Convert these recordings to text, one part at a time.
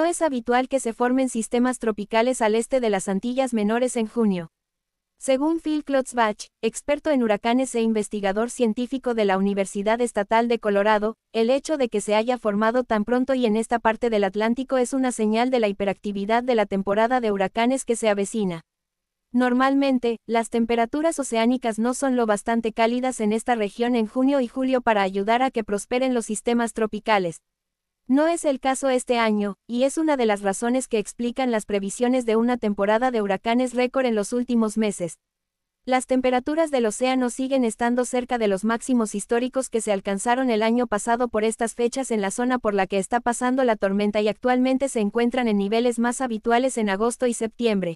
No es habitual que se formen sistemas tropicales al este de las Antillas Menores en junio. Según Phil Klotzbach, experto en huracanes e investigador científico de la Universidad Estatal de Colorado, el hecho de que se haya formado tan pronto y en esta parte del Atlántico es una señal de la hiperactividad de la temporada de huracanes que se avecina. Normalmente, las temperaturas oceánicas no son lo bastante cálidas en esta región en junio y julio para ayudar a que prosperen los sistemas tropicales, no es el caso este año, y es una de las razones que explican las previsiones de una temporada de huracanes récord en los últimos meses. Las temperaturas del océano siguen estando cerca de los máximos históricos que se alcanzaron el año pasado por estas fechas en la zona por la que está pasando la tormenta y actualmente se encuentran en niveles más habituales en agosto y septiembre.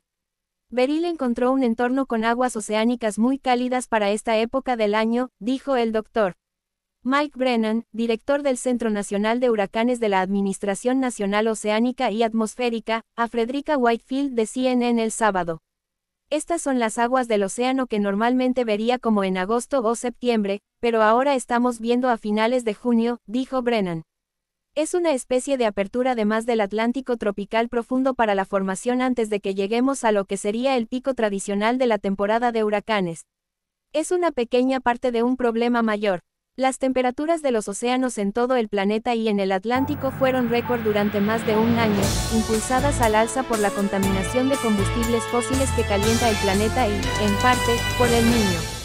Beryl encontró un entorno con aguas oceánicas muy cálidas para esta época del año, dijo el doctor. Mike Brennan, director del Centro Nacional de Huracanes de la Administración Nacional Oceánica y Atmosférica, a Frederica Whitefield de CNN el sábado. Estas son las aguas del océano que normalmente vería como en agosto o septiembre, pero ahora estamos viendo a finales de junio, dijo Brennan. Es una especie de apertura de más del Atlántico tropical profundo para la formación antes de que lleguemos a lo que sería el pico tradicional de la temporada de huracanes. Es una pequeña parte de un problema mayor, las temperaturas de los océanos en todo el planeta y en el Atlántico fueron récord durante más de un año, impulsadas al alza por la contaminación de combustibles fósiles que calienta el planeta y, en parte, por el niño.